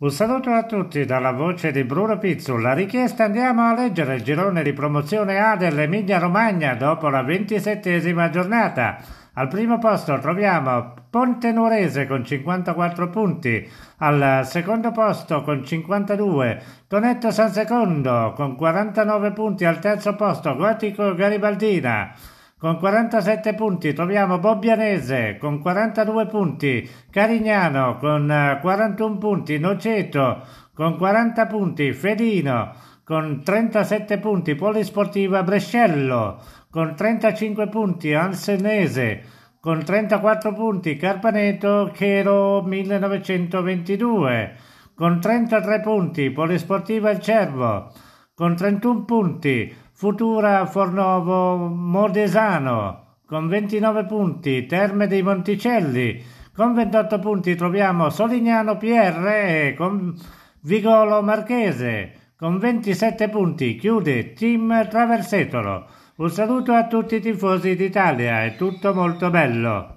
Un saluto a tutti dalla voce di Bruno La richiesta andiamo a leggere il girone di promozione A dell'Emilia Romagna dopo la ventisettesima giornata. Al primo posto troviamo Ponte Nurese con 54 punti, al secondo posto con 52, Tonetto San Secondo con 49 punti, al terzo posto Gotico Garibaldina con 47 punti troviamo Bobbianese con 42 punti, Carignano con 41 eh, punti, Noceto con 40 punti, Fedino con 37 punti, Polisportiva Brescello con 35 punti, Ansenese con 34 punti, Carpaneto Chero 1922 con 33 punti, Polisportiva Il Cervo con 31 punti, Futura Fornovo Modesano con 29 punti, Terme dei Monticelli con 28 punti troviamo Solignano PR con Vigolo Marchese con 27 punti, chiude Team Traversetolo. Un saluto a tutti i tifosi d'Italia, è tutto molto bello.